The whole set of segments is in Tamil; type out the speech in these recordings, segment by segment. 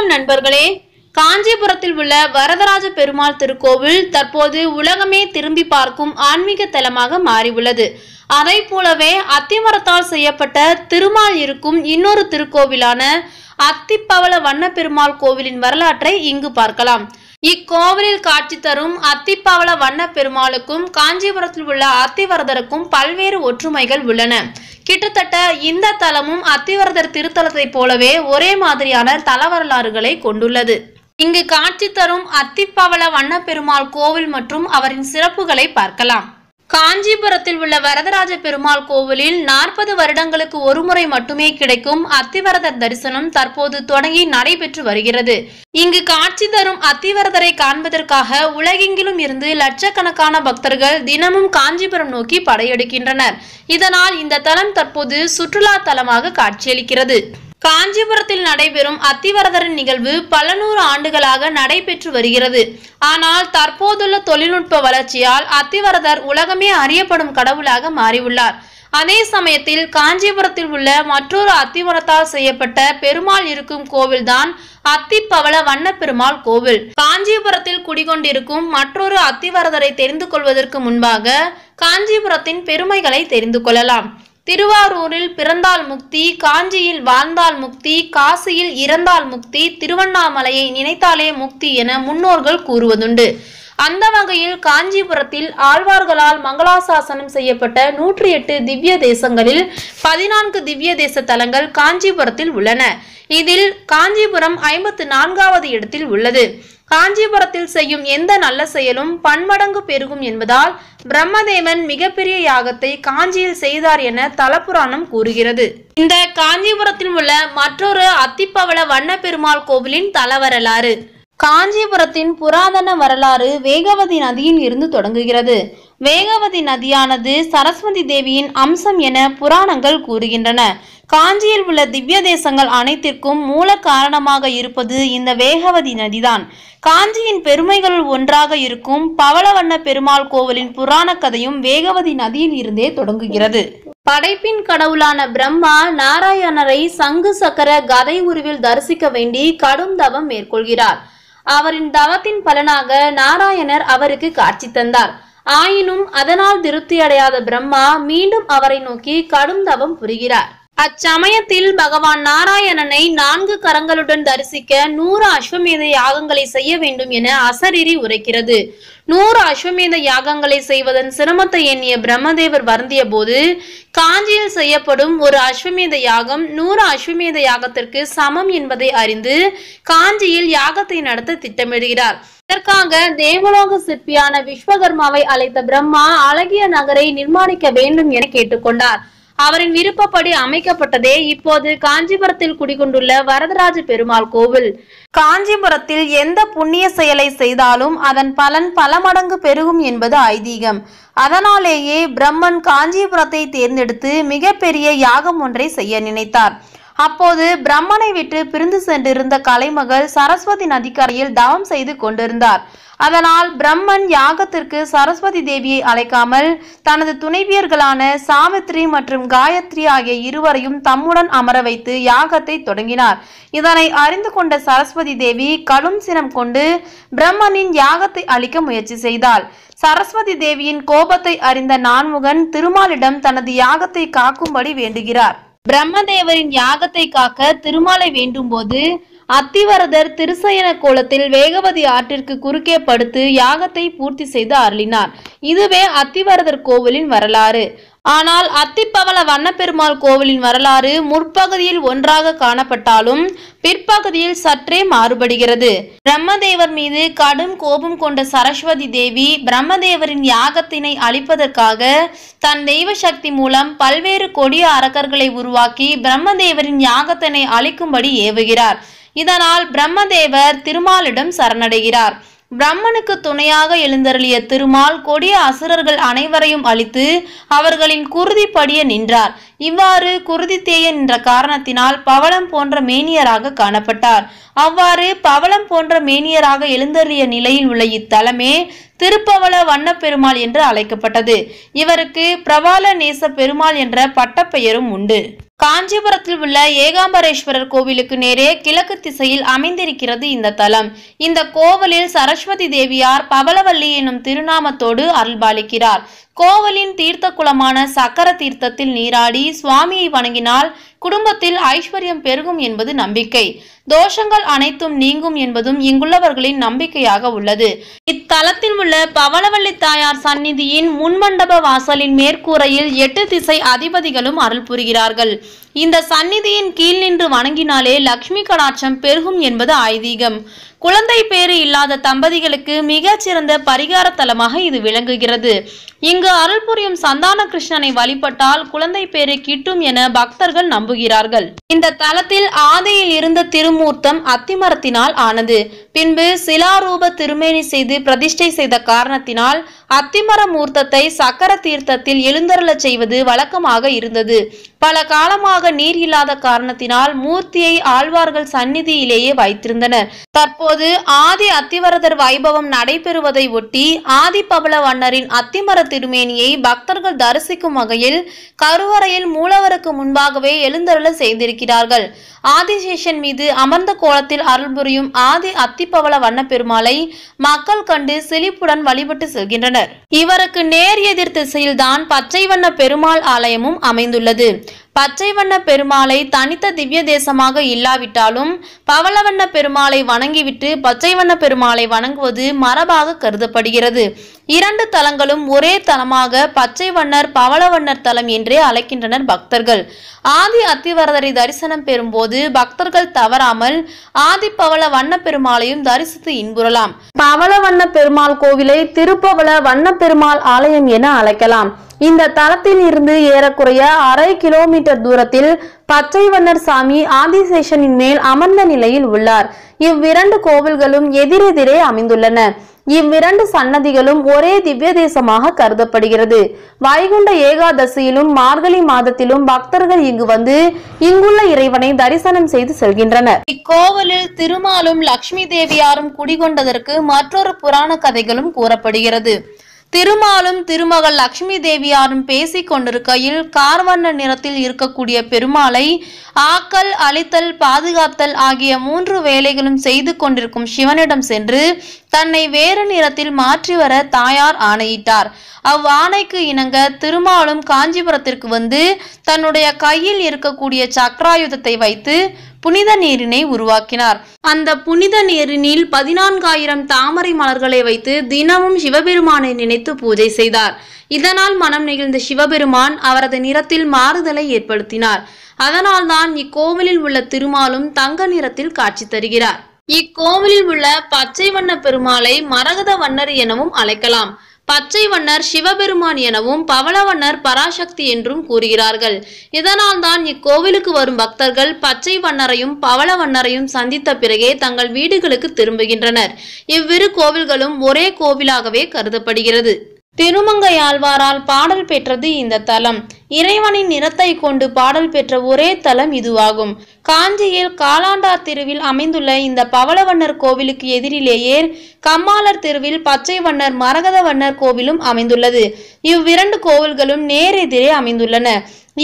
வணக்கம் நண்பர்களே காஞ்சிபுரத்தில் உள்ள வரதராஜ பெருமாள் திருக்கோவில் தற்போது உலகமே திரும்பி பார்க்கும் ஆன்மீக தலமாக மாறியுள்ளது அதை போலவே அத்திமரத்தால் செய்யப்பட்ட திருமால் இருக்கும் இன்னொரு திருக்கோவிலான அத்திப்பவள வண்ணப்பெருமாள் கோவிலின் வரலாற்றை இங்கு பார்க்கலாம் இக்கோவிலில் காட்சி தரும் அத்திப்பவள வண்ண பெருமாளுக்கும் காஞ்சிபுரத்தில் உள்ள அத்திவரதருக்கும் பல்வேறு ஒற்றுமைகள் உள்ளன கிட்டத்தட்ட இந்த தலமும் அத்திவரதர் திருத்தலத்தை போலவே ஒரே மாதிரியான தல வரலாறுகளை கொண்டுள்ளது இங்கு காட்சி தரும் அத்திப்பவள வண்ண பெருமாள் கோவில் மற்றும் அவரின் சிறப்புகளை பார்க்கலாம் காஞ்சிபுரத்தில் உள்ள வரதராஜ பெருமாள் கோவிலில் நாற்பது வருடங்களுக்கு ஒருமுறை மட்டுமே கிடைக்கும் அத்திவரதர் தரிசனம் தற்போது தொடங்கி நடைபெற்று வருகிறது இங்கு காட்சி தரும் அத்திவரதரை காண்பதற்காக உலகெங்கிலும் இருந்து லட்சக்கணக்கான பக்தர்கள் தினமும் காஞ்சிபுரம் நோக்கி படையெடுக்கின்றனர் இதனால் இந்த தலம் தற்போது சுற்றுலா தலமாக காட்சியளிக்கிறது காஞ்சிபுரத்தில் நடைபெறும் அத்திவரதரின் நிகழ்வு பல நூறு ஆண்டுகளாக நடைபெற்று வருகிறது ஆனால் தற்போதுள்ள தொழில்நுட்ப வளர்ச்சியால் அத்திவரதர் உலகமே அறியப்படும் கடவுளாக மாறியுள்ளார் அதே சமயத்தில் காஞ்சிபுரத்தில் உள்ள மற்றொரு அத்திவரத்தால் செய்யப்பட்ட பெருமாள் இருக்கும் கோவில்தான் அத்திப்பவள வண்ணப்பெருமாள் கோவில் காஞ்சிபுரத்தில் குடிகொண்டிருக்கும் மற்றொரு அத்திவரதரை தெரிந்து கொள்வதற்கு முன்பாக காஞ்சிபுரத்தின் பெருமைகளை தெரிந்து கொள்ளலாம் திருவாரூரில் பிறந்தால் முக்தி காஞ்சியில் வாழ்ந்தால் முக்தி காசியில் இறந்தால் முக்தி திருவண்ணாமலையை நினைத்தாலே முக்தி என முன்னோர்கள் கூறுவதுண்டு அந்த வகையில் காஞ்சிபுரத்தில் ஆழ்வார்களால் மங்களாசாசனம் செய்யப்பட்ட நூற்றி எட்டு திவ்ய தேசங்களில் பதினான்கு திவ்ய தேச தலங்கள் காஞ்சிபுரத்தில் உள்ளன இதில் காஞ்சிபுரம் ஐம்பத்து நான்காவது இடத்தில் உள்ளது காஞ்சிபுரத்தில் செய்யும் எந்த நல்ல செயலும் பன்மடங்கு பெருகும் என்பதால் பிரம்மதேவன் மிகப்பெரிய யாகத்தை காஞ்சியில் செய்தார் என தலபுராணம் கூறுகிறது இந்த காஞ்சிபுரத்தில் உள்ள மற்றொரு அத்திப்பவள வண்ணப்பெருமாள் கோவிலின் தல வரலாறு காஞ்சிபுரத்தின் புராதன வரலாறு வேகவதி நதியில் இருந்து தொடங்குகிறது வேகவதி நதியானது சரஸ்வதி தேவியின் அம்சம் என புராணங்கள் கூறுகின்றன காஞ்சியில் உள்ள திவ்ய தேசங்கள் அனைத்திற்கும் மூல காரணமாக இருப்பது இந்த வேகவதி நதிதான் காஞ்சியின் பெருமைகள் ஒன்றாக இருக்கும் பவளவண்ண பெருமாள் கோவிலின் புராண கதையும் வேகவதி நதியில் இருந்தே தொடங்குகிறது படைப்பின் கடவுளான பிரம்மா நாராயணரை சங்கு சக்கர கதை உருவில் தரிசிக்க வேண்டி கடும் தவம் மேற்கொள்கிறார் அவரின் தவத்தின் பலனாக நாராயணர் அவருக்கு காட்சி தந்தார் ஆயினும் அதனால் திருப்தியடையாத பிரம்மா மீண்டும் அவரை நோக்கி கடும் தவம் புரிகிறார் அச்சமயத்தில் பகவான் நாராயணனை நான்கு கரங்களுடன் தரிசிக்க நூறு அஸ்வமேத யாகங்களை செய்ய வேண்டும் என அசரிரி உரைக்கிறது நூறு அஸ்வமேத யாகங்களை செய்வதன் சிரமத்தை எண்ணிய பிரம்மதேவர் வருந்திய போது காஞ்சியில் செய்யப்படும் ஒரு அஸ்வமேத யாகம் நூறு அஸ்வமேத யாகத்திற்கு சமம் என்பதை அறிந்து காஞ்சியில் யாகத்தை நடத்த திட்டமிடுகிறார் இதற்காக தேவலோக சிற்பியான விஸ்வகர்மாவை அழைத்த பிரம்மா அழகிய நகரை நிர்மாணிக்க வேண்டும் என கேட்டுக்கொண்டார் அவரின் விருப்பப்படி அமைக்கப்பட்டதே இப்போது காஞ்சிபுரத்தில் குடிகொண்டுள்ள வரதராஜ பெருமாள் கோவில் காஞ்சிபுரத்தில் எந்த புண்ணிய செயலை செய்தாலும் அதன் பலன் பல மடங்கு பெருகும் என்பது ஐதீகம் அதனாலேயே பிரம்மன் காஞ்சிபுரத்தை தேர்ந்தெடுத்து மிகப்பெரிய யாகம் ஒன்றை செய்ய நினைத்தார் அப்போது பிரம்மனை விட்டு பிரிந்து சென்றிருந்த கலைமகள் சரஸ்வதி நதிக்கரையில் தவம் செய்து கொண்டிருந்தார் அதனால் பிரம்மன் யாகத்திற்கு சரஸ்வதி தேவியை அழைக்காமல் தனது துணைவியர்களான சாவித்ரி மற்றும் காயத்ரி ஆகிய இருவரையும் தம்முடன் அமர வைத்து யாகத்தை தொடங்கினார் இதனை அறிந்து கொண்ட சரஸ்வதி தேவி கடும் சினம் கொண்டு பிரம்மனின் யாகத்தை அளிக்க முயற்சி செய்தாள் சரஸ்வதி தேவியின் கோபத்தை அறிந்த நான்முகன் திருமாலிடம் தனது யாகத்தை காக்கும்படி வேண்டுகிறார் பிரம்மதேவரின் யாகத்தை காக்க திருமாலை வேண்டும் போது அத்திவரதர் திருசயன கோலத்தில் வேகவதி ஆற்றிற்கு குறுக்கே படுத்து யாகத்தை பூர்த்தி செய்து அருளினார் இதுவே அத்திவரதர் கோவிலின் வரலாறு ஆனால் அத்திப்பவள வண்ணப்பெருமாள் கோவிலின் வரலாறு முற்பகுதியில் ஒன்றாக காணப்பட்டாலும் பிற்பகுதியில் சற்றே மாறுபடுகிறது பிரம்மதேவர் மீது கடும் கோபம் கொண்ட சரஸ்வதி தேவி பிரம்மதேவரின் யாகத்தினை அழிப்பதற்காக தன் தெய்வ சக்தி மூலம் பல்வேறு கொடிய அரக்கர்களை உருவாக்கி பிரம்மதேவரின் யாகத்தினை அழிக்கும்படி ஏவுகிறார் இதனால் பிரம்மதேவர் திருமாலிடம் சரணடைகிறார் பிரம்மனுக்கு துணையாக எழுந்தருளிய திருமால் கொடிய அசுரர்கள் அனைவரையும் அழித்து அவர்களின் குருதி படிய நின்றார் இவ்வாறு குருதி தேயன் என்ற காரணத்தினால் பவளம் போன்ற மேனியராக காணப்பட்டார் அவ்வாறு பவளம் போன்ற மேனியராக எழுந்தருளிய நிலையில் உள்ள இத்தலமே திருப்பவள வண்ணப்பெருமாள் என்று அழைக்கப்பட்டது இவருக்கு பிரபால நேச பெருமாள் என்ற பட்டப்பெயரும் உண்டு காஞ்சிபுரத்தில் உள்ள ஏகாம்பரேஸ்வரர் கோவிலுக்கு நேரே கிழக்கு திசையில் அமைந்திருக்கிறது இந்த தலம் இந்த கோவிலில் சரஸ்வதி தேவியார் பவளவல்லி என்னும் திருநாமத்தோடு அருள்பாலிக்கிறார் கோவலின் தீர்த்த குளமான சக்கர தீர்த்தத்தில் நீராடி சுவாமியை வணங்கினால் குடும்பத்தில் ஐஸ்வர்யம் பெருகும் என்பது நம்பிக்கை தோஷங்கள் அனைத்தும் நீங்கும் என்பதும் இங்குள்ளவர்களின் நம்பிக்கையாக உள்ளது இத்தலத்தில் உள்ள பவளவள்ளி தாயார் சந்நிதியின் முன்மண்டப வாசலின் மேற்கூரையில் எட்டு திசை அதிபதிகளும் அருள் புரிகிறார்கள் இந்த சந்நிதியின் கீழ் நின்று வணங்கினாலே லக்ஷ்மி கடாட்சம் பெருகும் என்பது ஐதீகம் குழந்தை பேறு இல்லாத தம்பதிகளுக்கு மிகச்சிறந்த பரிகார தலமாக இது விளங்குகிறது இங்கு அருள் புரியும் சந்தான கிருஷ்ணனை வழிபட்டால் குழந்தை பேரு கிட்டும் என பக்தர்கள் நம்புகிறார்கள் இந்த தலத்தில் ஆதியில் இருந்த திருமூர்த்தம் அத்திமரத்தினால் ஆனது பின்பு சிலாரூப திருமேனி செய்து பிரதிஷ்டை செய்த காரணத்தினால் அத்திமர மூர்த்தத்தை சக்கர தீர்த்தத்தில் எழுந்தருளச் செய்வது வழக்கமாக இருந்தது பல காலமாக நீர் இல்லாத காரணத்தினால் மூர்த்தியை ஆழ்வார்கள் சந்நிதியிலேயே வைத்திருந்தனர் தற்போது தற்போது ஆதி அத்திவரதர் வைபவம் நடைபெறுவதை ஒட்டி ஆதிபவள வண்ணரின் அத்திமர திருமேனியை பக்தர்கள் தரிசிக்கும் வகையில் கருவறையில் மூலவருக்கு முன்பாகவே எழுந்தருள செய்திருக்கிறார்கள் ஆதிசேஷன் மீது அமர்ந்த கோலத்தில் அருள்புரியும் ஆதி அத்திப்பவள வண்ண பெருமாளை மக்கள் கண்டு சிலிப்புடன் வழிபட்டு செல்கின்றனர் இவருக்கு நேர் எதிர் திசையில்தான் பச்சை வண்ண பெருமாள் ஆலயமும் அமைந்துள்ளது பச்சை வண்ண பெருமாளை தனித்த திவ்ய தேசமாக இல்லாவிட்டாலும் பவளவண்ண பெருமாளை வணங்கிவிட்டு பச்சை வண்ண பெருமாளை வணங்குவது மரபாக கருதப்படுகிறது இரண்டு தலங்களும் ஒரே தலமாக பச்சை வண்ணர் பவளவண்ணர் தலம் என்றே அழைக்கின்றனர் பக்தர்கள் ஆதி அத்திவரதரை தரிசனம் பெறும்போது பக்தர்கள் தவறாமல் ஆதி பவள வண்ண பெருமாளையும் தரிசித்து இன்புறலாம் பவள வண்ண பெருமாள் கோவிலை திருப்பவள வண்ண பெருமாள் ஆலயம் என அழைக்கலாம் இந்த தளத்தில் இருந்து ஏறக்குறைய அரை கிலோமீட்டர் தூரத்தில் பச்சை வண்ணர் சாமி ஆதிசேஷனின் மேல் அமர்ந்த நிலையில் உள்ளார் இவ்விரண்டு கோவில்களும் எதிரெதிரே அமைந்துள்ளன இவ்விரண்டு சன்னதிகளும் ஒரே திவ்ய தேசமாக கருதப்படுகிறது வைகுண்ட ஏகாதசியிலும் மார்கழி மாதத்திலும் பக்தர்கள் இங்கு வந்து இங்குள்ள இறைவனை தரிசனம் செய்து செல்கின்றனர் இக்கோவிலில் திருமாலும் லக்ஷ்மி தேவியாரும் குடிகொண்டதற்கு மற்றொரு புராண கதைகளும் கூறப்படுகிறது திருமாலும் திருமகள் லக்ஷ்மி தேவியாரும் பேசிக் கொண்டிருக்கையில் கார்வண்ண நிறத்தில் இருக்கக்கூடிய பெருமாளை ஆக்கல் அழித்தல் பாதுகாத்தல் ஆகிய மூன்று வேலைகளும் செய்து கொண்டிருக்கும் சிவனிடம் சென்று தன்னை வேறு நிறத்தில் மாற்றி வர தாயார் ஆணையிட்டார் அவ் ஆணைக்கு இணங்க திருமாலும் காஞ்சிபுரத்திற்கு வந்து தன்னுடைய கையில் இருக்கக்கூடிய சக்ராயுதத்தை வைத்து புனித நீரினை உருவாக்கினார் அந்த புனித நீரினில் பதினான்காயிரம் தாமரை மலர்களை வைத்து தினமும் சிவபெருமானை நினைத்து பூஜை செய்தார் இதனால் மனம் நிகழ்ந்த சிவபெருமான் அவரது நிறத்தில் மாறுதலை ஏற்படுத்தினார் அதனால்தான் இக்கோவிலில் உள்ள திருமாலும் தங்க நிறத்தில் காட்சி தருகிறார் இக்கோவிலில் உள்ள பச்சை வண்ண பெருமாளை மரகத வண்ணர் எனவும் அழைக்கலாம் பச்சை வண்ணர் சிவபெருமான் எனவும் பவளவண்ணர் பராசக்தி என்றும் கூறுகிறார்கள் இதனால் தான் இக்கோவிலுக்கு வரும் பக்தர்கள் பச்சை வண்ணரையும் பவளவண்ணரையும் சந்தித்த பிறகே தங்கள் வீடுகளுக்கு திரும்புகின்றனர் இவ்விரு கோவில்களும் ஒரே கோவிலாகவே கருதப்படுகிறது திருமங்கையாழ்வாரால் பாடல் பெற்றது இந்த தலம் இறைவனின் நிறத்தை கொண்டு பாடல் பெற்ற ஒரே தலம் இதுவாகும் காஞ்சியில் காலாண்டார் தெருவில் அமைந்துள்ள இந்த பவளவண்ணர் கோவிலுக்கு எதிரிலேயே கம்மாளர் தெருவில் பச்சை வண்ணர் மரகத வண்ணர் கோவிலும் அமைந்துள்ளது இவ்விரண்டு கோவில்களும் நேரெதிரே அமைந்துள்ளன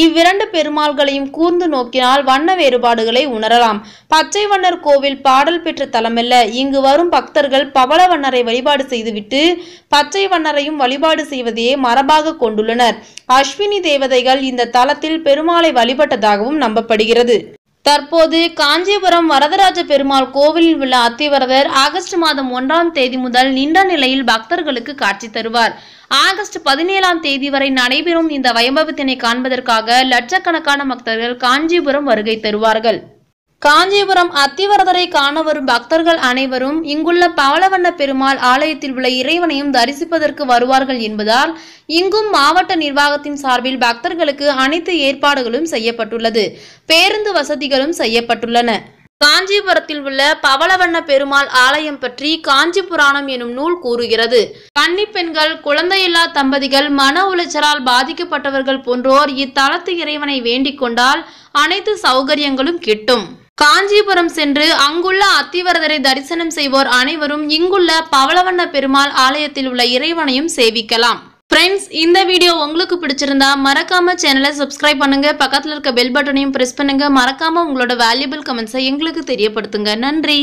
இவ்விரண்டு பெருமாள்களையும் கூர்ந்து நோக்கினால் வண்ண வேறுபாடுகளை உணரலாம் பச்சை வண்ணர் கோவில் பாடல் பெற்ற தலமல்ல இங்கு வரும் பக்தர்கள் பவள வண்ணரை வழிபாடு செய்துவிட்டு பச்சை வண்ணரையும் வழிபாடு செய்வதையே மரபாக கொண்டுள்ளனர் அஸ்வினி தேவதைகள் இந்த தலத்தில் பெருமாளை வழிபட்டதாகவும் நம்பப்படுகிறது தற்போது காஞ்சிபுரம் வரதராஜ பெருமாள் கோவிலில் உள்ள அத்திவரதர் ஆகஸ்ட் மாதம் ஒன்றாம் தேதி முதல் நின்ற நிலையில் பக்தர்களுக்கு காட்சி தருவார் ஆகஸ்ட் பதினேழாம் தேதி வரை நடைபெறும் இந்த வைபவத்தினை காண்பதற்காக லட்சக்கணக்கான பக்தர்கள் காஞ்சிபுரம் வருகை தருவார்கள் காஞ்சிபுரம் அத்திவரதரை காண வரும் பக்தர்கள் அனைவரும் இங்குள்ள பவளவண்ண பெருமாள் ஆலயத்தில் உள்ள இறைவனையும் தரிசிப்பதற்கு வருவார்கள் என்பதால் இங்கும் மாவட்ட நிர்வாகத்தின் சார்பில் பக்தர்களுக்கு அனைத்து ஏற்பாடுகளும் செய்யப்பட்டுள்ளது பேருந்து வசதிகளும் செய்யப்பட்டுள்ளன காஞ்சிபுரத்தில் உள்ள பவளவண்ண பெருமாள் ஆலயம் பற்றி காஞ்சி புராணம் எனும் நூல் கூறுகிறது கன்னி பெண்கள் குழந்தையில்லா தம்பதிகள் மன உளைச்சலால் பாதிக்கப்பட்டவர்கள் போன்றோர் இத்தலத்து இறைவனை வேண்டிக் கொண்டால் அனைத்து சௌகரியங்களும் கிட்டும் காஞ்சிபுரம் சென்று அங்குள்ள அத்திவரதரை தரிசனம் செய்வோர் அனைவரும் இங்குள்ள பவளவண்ண பெருமாள் ஆலயத்தில் உள்ள இறைவனையும் சேவிக்கலாம் ஃப்ரெண்ட்ஸ் இந்த வீடியோ உங்களுக்கு பிடிச்சிருந்தா மறக்காம சேனலை சப்ஸ்கிரைப் பண்ணுங்க பக்கத்தில் இருக்க பெல் பட்டனையும் பிரஸ் பண்ணுங்க மறக்காம உங்களோட வேல்யூபிள் கமெண்ட்ஸை எங்களுக்கு தெரியப்படுத்துங்க நன்றி